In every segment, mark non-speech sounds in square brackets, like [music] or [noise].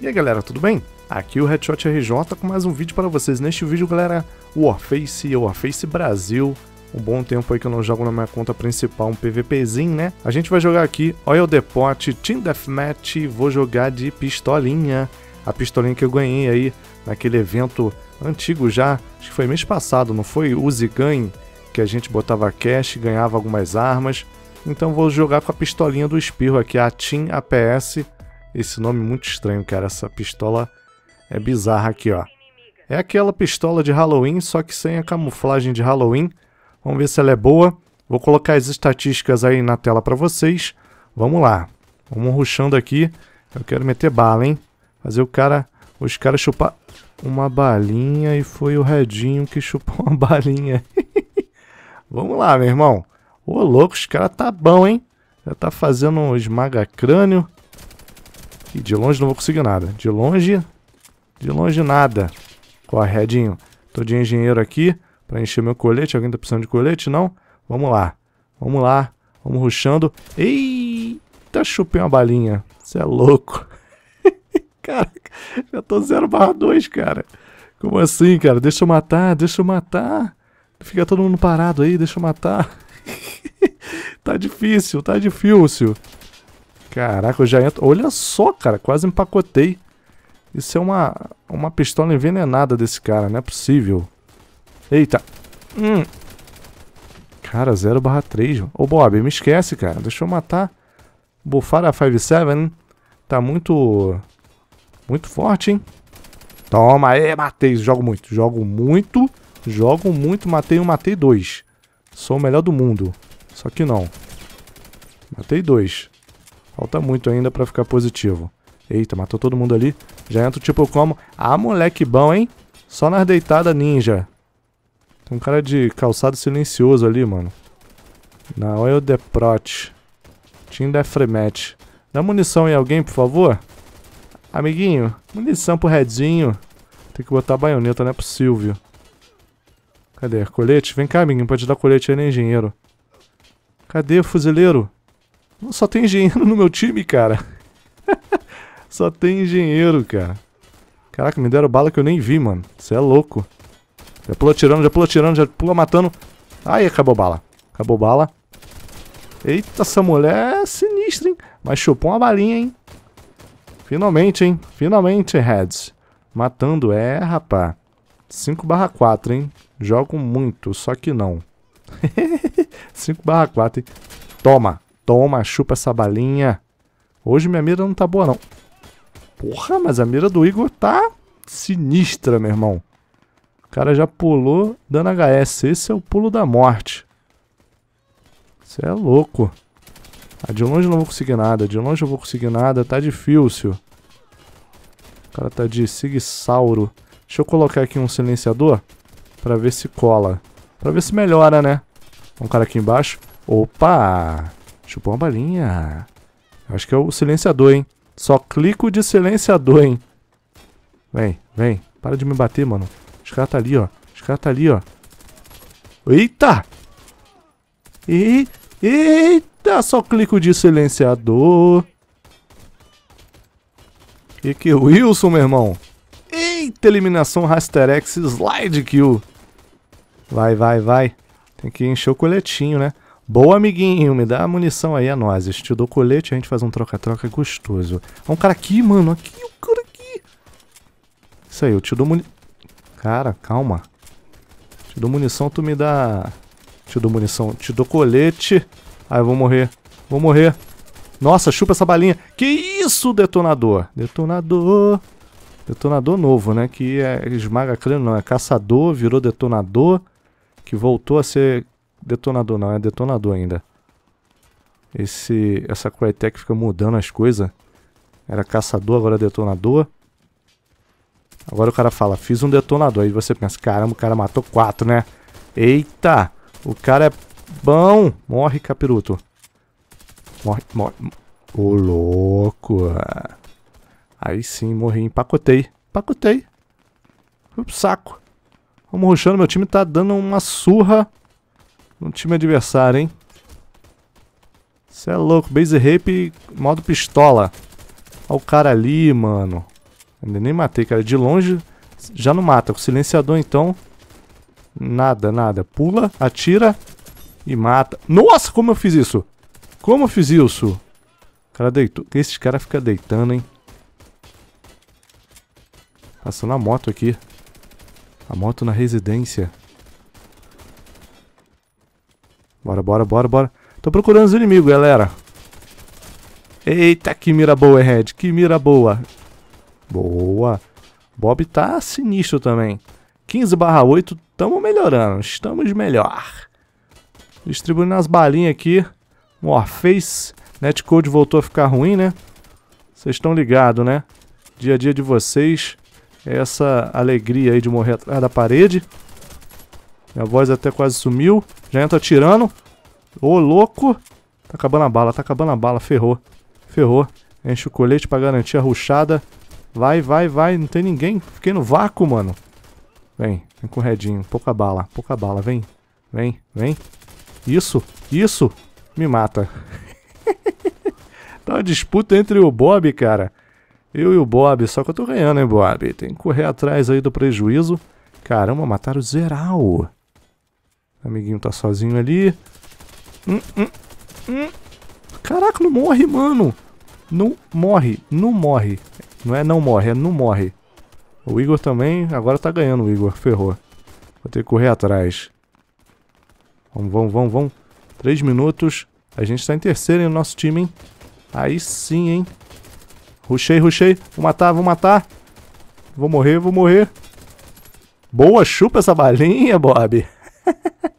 E aí galera, tudo bem? Aqui é o Headshot RJ com mais um vídeo para vocês. Neste vídeo, galera, Warface, Warface Brasil. Um bom tempo aí que eu não jogo na minha conta principal um PVPzinho, né? A gente vai jogar aqui Oil Depot, Team Deathmatch, vou jogar de pistolinha. A pistolinha que eu ganhei aí naquele evento antigo já, acho que foi mês passado, não foi? Use Ganhe, que a gente botava cash, ganhava algumas armas. Então vou jogar com a pistolinha do Espirro aqui, a Team APS esse nome muito estranho, cara. Essa pistola é bizarra aqui, ó. É aquela pistola de Halloween, só que sem a camuflagem de Halloween. Vamos ver se ela é boa. Vou colocar as estatísticas aí na tela para vocês. Vamos lá. Vamos ruxando aqui. Eu quero meter bala, hein? Fazer o cara... Os caras chupar uma balinha e foi o Redinho que chupou uma [laughs] balinha. [laughs] Vamos lá, meu irmão. Ô, louco, os caras tá bom, hein? Já tá fazendo um esmaga-crânio. E de longe não vou conseguir nada. De longe, de longe nada. Corre, Redinho. Tô de engenheiro aqui para encher meu colete. Alguém tá precisando de colete? Não? Vamos lá. Vamos lá. Vamos ruxando. Eita, chupei uma balinha. Você é louco. [laughs] cara, já tô 0 barra 2, cara. Como assim, cara? Deixa eu matar, deixa eu matar. Fica todo mundo parado aí, deixa eu matar. [laughs] tá difícil, tá difícil. Caraca, eu já entro. Olha só, cara, quase empacotei. Isso é uma, uma pistola envenenada desse cara, não é possível. Eita. Hum. Cara, 0 barra 3. Ô, Bob, me esquece, cara. Deixa eu matar. Bufar a 5-7. Tá muito... Muito forte, hein? Toma, é, matei. Jogo muito, jogo muito. Jogo muito, matei um, matei dois. Sou o melhor do mundo. Só que não. Matei dois. Falta muito ainda pra ficar positivo. Eita, matou todo mundo ali. Já entra tipo como? Ah, moleque bom, hein? Só nas deitadas ninja. Tem um cara de calçado silencioso ali, mano. Na Oil Deprot. Team Deathmatch. Dá munição em alguém, por favor. Amiguinho, munição pro Redzinho. Tem que botar a baioneta, não é pro Silvio. Cadê? Colete? Vem cá, amiguinho, pode dar colete aí, né, engenheiro? Cadê o fuzileiro? Só tem engenheiro no meu time, cara. [laughs] Só tem engenheiro, cara. Caraca, me deram bala que eu nem vi, mano. Você é louco. Já pula atirando, já pula atirando, já pula matando. Aí, acabou bala. Acabou bala. Eita, essa mulher é sinistra, hein? Mas chupou uma balinha, hein? Finalmente, hein? Finalmente, Reds. Matando, é, rapá. 5 barra 4, hein? Jogo muito, só que não. 5 [laughs] barra 4, hein? Toma! Toma, chupa essa balinha. Hoje minha mira não tá boa, não. Porra, mas a mira do Igor tá sinistra, meu irmão. O cara já pulou dando HS. Esse é o pulo da morte. Você é louco. Ah, de longe eu não vou conseguir nada. De longe eu vou conseguir nada. Tá difícil. O cara tá de Sigisauro. Deixa eu colocar aqui um silenciador pra ver se cola. Pra ver se melhora, né? Um cara aqui embaixo. Opa! Chupou uma balinha. Acho que é o silenciador, hein? Só clico de silenciador, hein? Vem, vem. Para de me bater, mano. Os caras tá ali, ó. Os caras tá ali, ó. Eita! E... Eita! Só clico de silenciador. Que que Wilson, meu irmão? Eita, eliminação Raster X Slide Kill. Vai, vai, vai. Tem que encher o coletinho, né? Boa, amiguinho, me dá a munição aí a nós. Te dou colete, a gente faz um troca-troca gostoso. Olha é um cara aqui, mano, aqui, um cara aqui. Isso aí, eu te dou munição. Cara, calma. Te dou munição, tu me dá... Te dou munição, te dou colete. Ai, eu vou morrer. Vou morrer. Nossa, chupa essa balinha. Que isso, detonador? Detonador. Detonador novo, né? Que é esmaga crânio, não. É caçador, virou detonador. Que voltou a ser Detonador não, é detonador ainda. Esse, essa Crytek fica mudando as coisas. Era caçador, agora é detonador. Agora o cara fala, fiz um detonador. Aí você pensa, caramba, o cara matou quatro, né? Eita, o cara é bom. Morre, capiruto. Morre, morre. Ô, louco. Aí sim, morri. Empacotei. Empacotei. Fui pro saco. Vamos roxando Meu time tá dando uma surra no time adversário, hein? Cê é louco, base rape, modo pistola. Olha o cara ali, mano. Ainda nem matei, cara. De longe já não mata. Com silenciador, então, nada, nada. Pula, atira e mata. Nossa, como eu fiz isso? Como eu fiz isso? O cara deitou. Esses caras ficam deitando, hein? Passando a moto aqui. A moto na residência. Bora, bora, bora, bora. Tô procurando os inimigos, galera. Eita, que mira boa, Red. Que mira boa. Boa. Bob tá sinistro também. 15 barra 8, Tamo melhorando. Estamos melhor. Distribuindo as balinhas aqui. Morface. Netcode voltou a ficar ruim, né? Vocês estão ligados, né? Dia a dia de vocês. Essa alegria aí de morrer atrás da parede. Minha voz até quase sumiu. Já entra atirando. Ô, louco. Tá acabando a bala, tá acabando a bala. Ferrou. Ferrou. Enche o colete pra garantir a ruxada. Vai, vai, vai. Não tem ninguém. Fiquei no vácuo, mano. Vem. Vem com o redinho. Pouca bala. Pouca bala. Vem. Vem. Vem. Isso. Isso. Me mata. [laughs] tá uma disputa entre o Bob, cara. Eu e o Bob. Só que eu tô ganhando, hein, Bob. Tem que correr atrás aí do prejuízo. Caramba, mataram Zeral. Amiguinho tá sozinho ali. Hum, hum, hum. Caraca, não morre, mano. Não morre, não morre. Não é não morre, é não morre. O Igor também, agora tá ganhando o Igor, ferrou. Vou ter que correr atrás. Vamos, vamos, vamos, vamos. Três minutos. A gente tá em terceiro, hein, no nosso time, hein. Aí sim, hein. Ruxei, ruxei. Vou matar, vou matar. Vou morrer, vou morrer. Boa, chupa essa balinha, Bob. [laughs]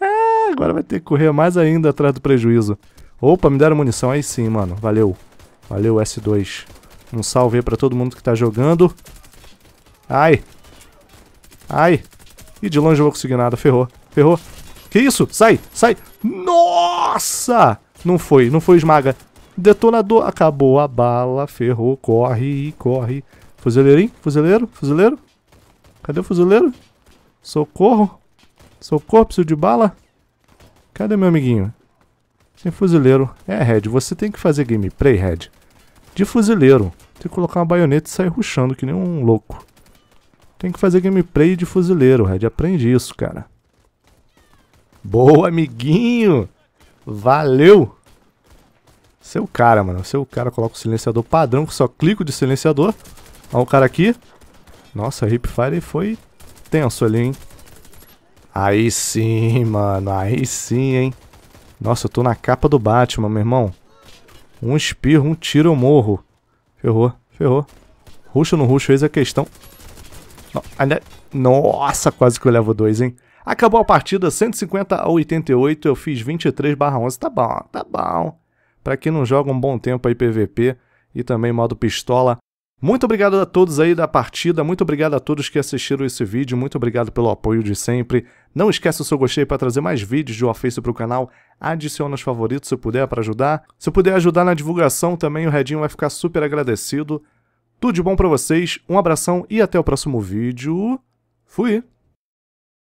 É, agora vai ter que correr mais ainda atrás do prejuízo. Opa, me deram munição. Aí sim, mano. Valeu. Valeu, S2. Um salve aí pra todo mundo que tá jogando. Ai. Ai. E de longe eu vou conseguir nada. Ferrou. Ferrou. Que isso? Sai. Sai. Nossa! Não foi. Não foi esmaga. Detonador. Acabou a bala. Ferrou. Corre. Corre. Fuzileirinho? Fuzileiro? Fuzileiro? Cadê o fuzileiro? Socorro. Socorro, preciso de bala. Cadê meu amiguinho? Sem fuzileiro. É, Red, você tem que fazer gameplay, Red. De fuzileiro. Tem que colocar uma baioneta e sair ruxando que nem um louco. Tem que fazer gameplay de fuzileiro, Red. Aprende isso, cara. Boa, amiguinho! Valeu! Seu cara, mano. Seu cara coloca o silenciador padrão, que só clico de silenciador. Olha o cara aqui. Nossa, a Hipfire foi tenso ali, hein? Aí sim, mano. Aí sim, hein. Nossa, eu tô na capa do Batman, meu irmão. Um espirro, um tiro, eu morro. Ferrou, ferrou. Ruxo ou não ruxo, eis a questão. Nossa, quase que eu levo dois, hein. Acabou a partida, 150 a 88. Eu fiz 23 barra 11. Tá bom, tá bom. Pra quem não joga um bom tempo aí PVP e também modo pistola, muito obrigado a todos aí da partida, muito obrigado a todos que assistiram esse vídeo, muito obrigado pelo apoio de sempre. Não esqueça o seu gostei para trazer mais vídeos de Warface para o canal, adicione os favoritos se puder para ajudar. Se puder ajudar na divulgação também, o Redinho vai ficar super agradecido. Tudo de bom para vocês, um abração e até o próximo vídeo. Fui!